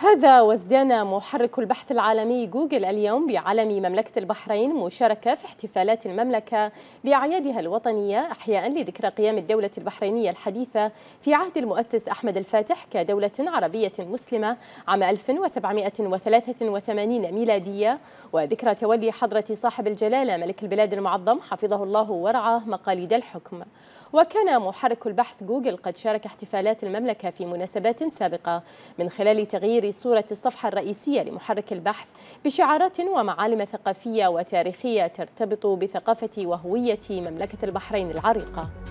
هذا وزدان محرك البحث العالمي جوجل اليوم بعلم مملكة البحرين مشاركة في احتفالات المملكة بأعيادها الوطنية أحياء لذكرى قيام الدولة البحرينية الحديثة في عهد المؤسس أحمد الفاتح كدولة عربية مسلمة عام 1783 ميلادية وذكرى تولي حضرة صاحب الجلالة ملك البلاد المعظم حفظه الله ورعاه مقاليد الحكم وكان محرك البحث جوجل قد شارك احتفالات المملكة في مناسبات سابقة من خلال تغيير بصورة الصفحة الرئيسية لمحرك البحث بشعارات ومعالم ثقافية وتاريخية ترتبط بثقافة وهوية مملكة البحرين العريقة